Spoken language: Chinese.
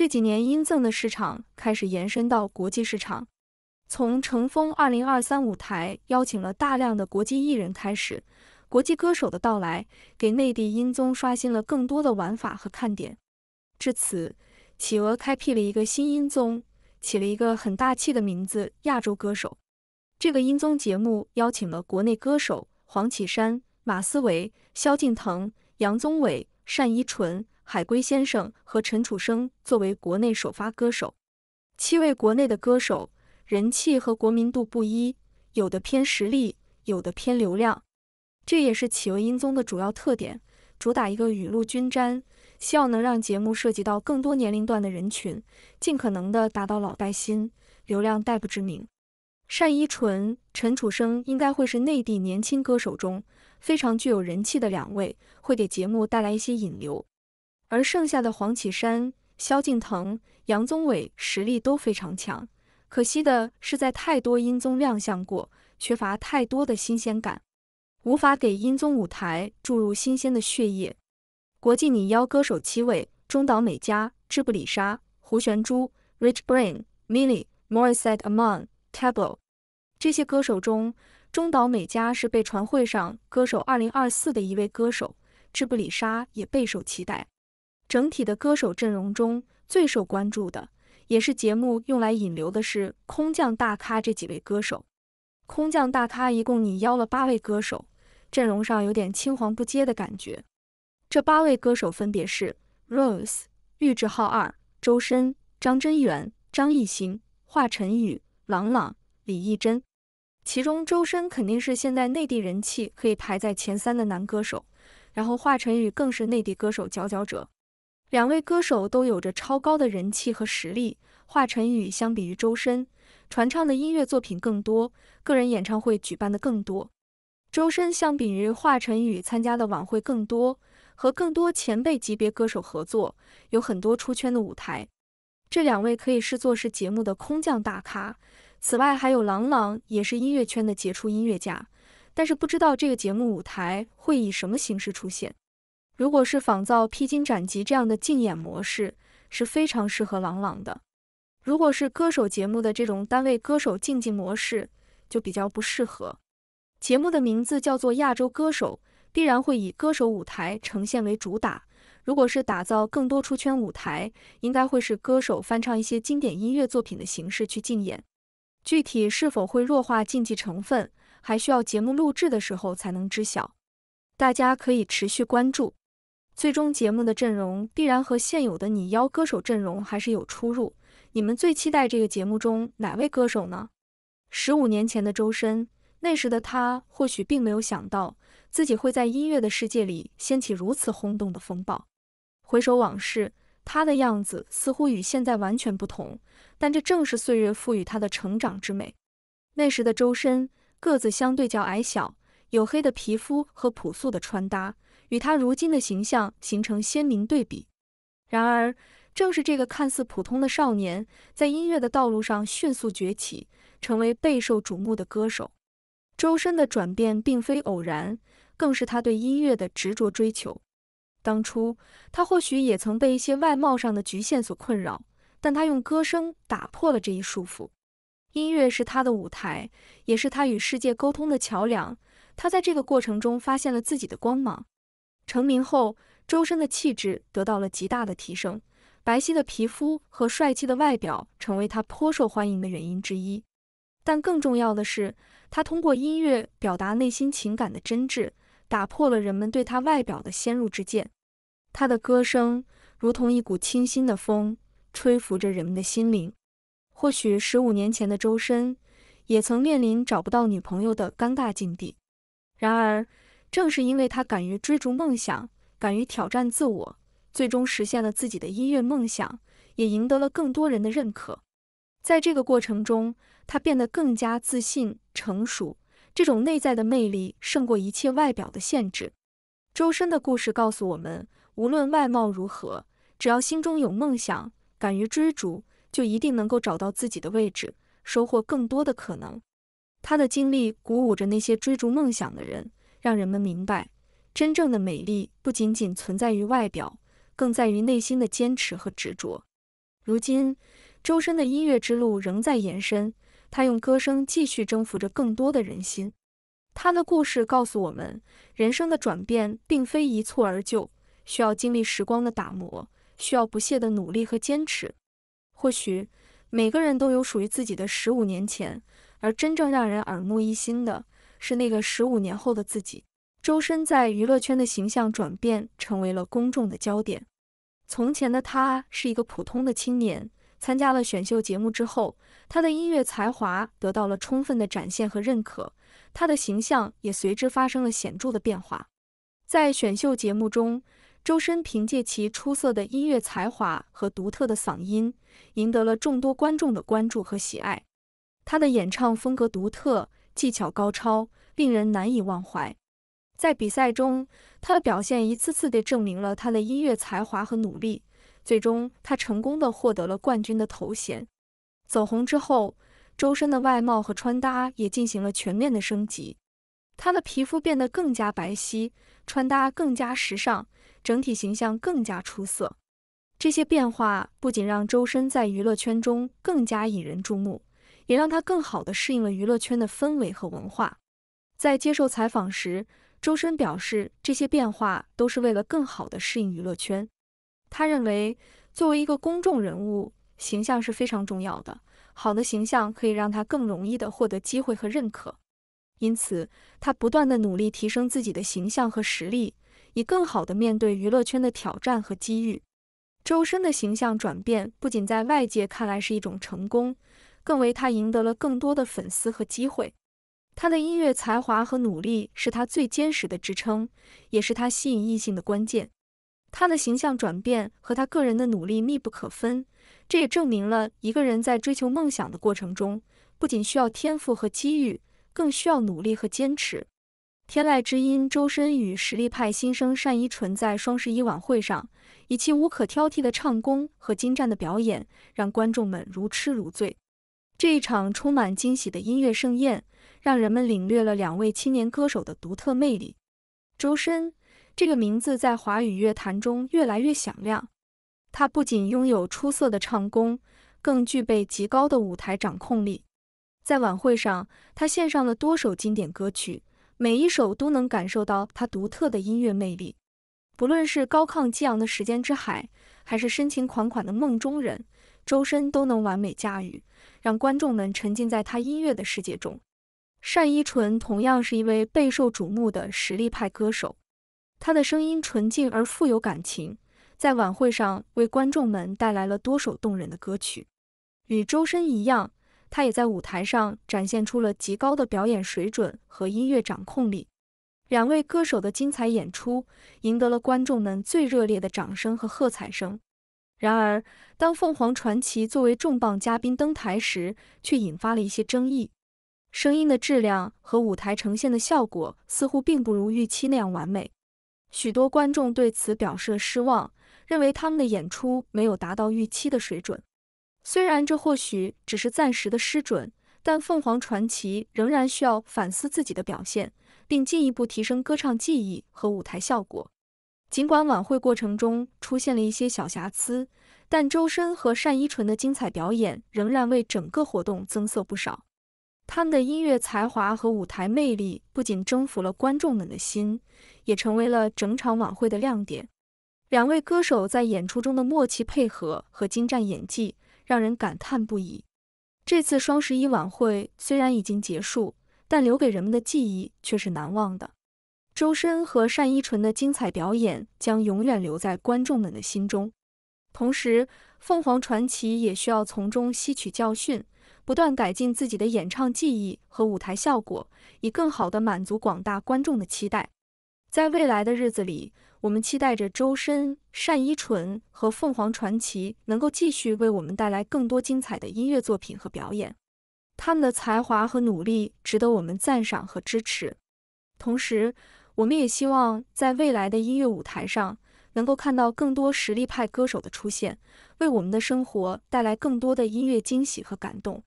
这几年音赠的市场开始延伸到国际市场，从《乘风二零二三》舞台邀请了大量的国际艺人开始，国际歌手的到来给内地音综刷新了更多的玩法和看点。至此，企鹅开辟了一个新音综，起了一个很大气的名字——亚洲歌手。这个音综节目邀请了国内歌手黄绮珊、马思唯、萧敬腾、杨宗纬、单依纯。海龟先生和陈楚生作为国内首发歌手，七位国内的歌手人气和国民度不一，有的偏实力，有的偏流量，这也是企鹅音综的主要特点，主打一个雨露均沾，希望能让节目涉及到更多年龄段的人群，尽可能的达到老带新，流量带不知名。单依纯、陈楚生应该会是内地年轻歌手中非常具有人气的两位，会给节目带来一些引流。而剩下的黄绮珊、萧敬腾、杨宗纬实力都非常强，可惜的是在太多音综亮相过，缺乏太多的新鲜感，无法给音综舞台注入新鲜的血液。国际女妖歌手七位：中岛美嘉、织布里莎、胡璇珠、Rich b r a i n Millie、m o r i s s e Tamon、Tablo。这些歌手中，中岛美嘉是被传会上歌手2024的一位歌手，织布里莎也备受期待。整体的歌手阵容中最受关注的，也是节目用来引流的是空降大咖这几位歌手。空降大咖一共拟邀了八位歌手，阵容上有点青黄不接的感觉。这八位歌手分别是 Rose、玉置浩二、周深、张真源、张艺兴、华晨宇、朗朗、李艺珍。其中周深肯定是现在内地人气可以排在前三的男歌手，然后华晨宇更是内地歌手佼佼者。两位歌手都有着超高的人气和实力。华晨宇相比于周深，传唱的音乐作品更多，个人演唱会举办的更多。周深相比于华晨宇参加的晚会更多，和更多前辈级别歌手合作，有很多出圈的舞台。这两位可以视作是节目的空降大咖。此外，还有朗朗也是音乐圈的杰出音乐家。但是，不知道这个节目舞台会以什么形式出现。如果是仿造《披荆斩棘》这样的竞演模式，是非常适合朗朗的；如果是歌手节目的这种单位歌手竞技模式，就比较不适合。节目的名字叫做《亚洲歌手》，必然会以歌手舞台呈现为主打。如果是打造更多出圈舞台，应该会是歌手翻唱一些经典音乐作品的形式去竞演。具体是否会弱化竞技成分，还需要节目录制的时候才能知晓。大家可以持续关注。最终节目的阵容必然和现有的女妖歌手阵容还是有出入。你们最期待这个节目中哪位歌手呢？十五年前的周深，那时的他或许并没有想到自己会在音乐的世界里掀起如此轰动的风暴。回首往事，他的样子似乎与现在完全不同，但这正是岁月赋予他的成长之美。那时的周深个子相对较矮小，黝黑的皮肤和朴素的穿搭。与他如今的形象形成鲜明对比。然而，正是这个看似普通的少年，在音乐的道路上迅速崛起，成为备受瞩目的歌手。周深的转变并非偶然，更是他对音乐的执着追求。当初，他或许也曾被一些外貌上的局限所困扰，但他用歌声打破了这一束缚。音乐是他的舞台，也是他与世界沟通的桥梁。他在这个过程中发现了自己的光芒。成名后，周深的气质得到了极大的提升，白皙的皮肤和帅气的外表成为他颇受欢迎的原因之一。但更重要的是，他通过音乐表达内心情感的真挚，打破了人们对他外表的先入之见。他的歌声如同一股清新的风，吹拂着人们的心灵。或许十五年前的周深也曾面临找不到女朋友的尴尬境地，然而。正是因为他敢于追逐梦想，敢于挑战自我，最终实现了自己的音乐梦想，也赢得了更多人的认可。在这个过程中，他变得更加自信、成熟。这种内在的魅力胜过一切外表的限制。周深的故事告诉我们：无论外貌如何，只要心中有梦想，敢于追逐，就一定能够找到自己的位置，收获更多的可能。他的经历鼓舞着那些追逐梦想的人。让人们明白，真正的美丽不仅仅存在于外表，更在于内心的坚持和执着。如今，周深的音乐之路仍在延伸，他用歌声继续征服着更多的人心。他的故事告诉我们，人生的转变并非一蹴而就，需要经历时光的打磨，需要不懈的努力和坚持。或许每个人都有属于自己的十五年前，而真正让人耳目一新的。是那个十五年后的自己。周深在娱乐圈的形象转变成为了公众的焦点。从前的他是一个普通的青年，参加了选秀节目之后，他的音乐才华得到了充分的展现和认可，他的形象也随之发生了显著的变化。在选秀节目中，周深凭借其出色的音乐才华和独特的嗓音，赢得了众多观众的关注和喜爱。他的演唱风格独特。技巧高超，令人难以忘怀。在比赛中，他的表现一次次地证明了他的音乐才华和努力。最终，他成功地获得了冠军的头衔。走红之后，周深的外貌和穿搭也进行了全面的升级。他的皮肤变得更加白皙，穿搭更加时尚，整体形象更加出色。这些变化不仅让周深在娱乐圈中更加引人注目。也让他更好地适应了娱乐圈的氛围和文化。在接受采访时，周深表示，这些变化都是为了更好地适应娱乐圈。他认为，作为一个公众人物，形象是非常重要的，好的形象可以让他更容易地获得机会和认可。因此，他不断地努力提升自己的形象和实力，以更好地面对娱乐圈的挑战和机遇。周深的形象转变不仅在外界看来是一种成功。更为他赢得了更多的粉丝和机会。他的音乐才华和努力是他最坚实的支撑，也是他吸引异性的关键。他的形象转变和他个人的努力密不可分，这也证明了一个人在追求梦想的过程中，不仅需要天赋和机遇，更需要努力和坚持。天籁之音周深与实力派新生单依纯在双十一晚会上，以其无可挑剔的唱功和精湛的表演，让观众们如痴如醉。这一场充满惊喜的音乐盛宴，让人们领略了两位青年歌手的独特魅力。周深这个名字在华语乐坛中越来越响亮。他不仅拥有出色的唱功，更具备极高的舞台掌控力。在晚会上，他献上了多首经典歌曲，每一首都能感受到他独特的音乐魅力。不论是高亢激昂的《时间之海》，还是深情款款的《梦中人》，周深都能完美驾驭。让观众们沉浸在他音乐的世界中。单依纯同样是一位备受瞩目的实力派歌手，她的声音纯净而富有感情，在晚会上为观众们带来了多首动人的歌曲。与周深一样，他也在舞台上展现出了极高的表演水准和音乐掌控力。两位歌手的精彩演出赢得了观众们最热烈的掌声和喝彩声。然而，当凤凰传奇作为重磅嘉宾登台时，却引发了一些争议。声音的质量和舞台呈现的效果似乎并不如预期那样完美，许多观众对此表示了失望，认为他们的演出没有达到预期的水准。虽然这或许只是暂时的失准，但凤凰传奇仍然需要反思自己的表现，并进一步提升歌唱技艺和舞台效果。尽管晚会过程中出现了一些小瑕疵，但周深和单依纯的精彩表演仍然为整个活动增色不少。他们的音乐才华和舞台魅力不仅征服了观众们的心，也成为了整场晚会的亮点。两位歌手在演出中的默契配合和精湛演技让人感叹不已。这次双十一晚会虽然已经结束，但留给人们的记忆却是难忘的。周深和单依纯的精彩表演将永远留在观众们的心中。同时，凤凰传奇也需要从中吸取教训，不断改进自己的演唱技艺和舞台效果，以更好地满足广大观众的期待。在未来的日子里，我们期待着周深、单依纯和凤凰传奇能够继续为我们带来更多精彩的音乐作品和表演。他们的才华和努力值得我们赞赏和支持。同时，我们也希望在未来的音乐舞台上，能够看到更多实力派歌手的出现，为我们的生活带来更多的音乐惊喜和感动。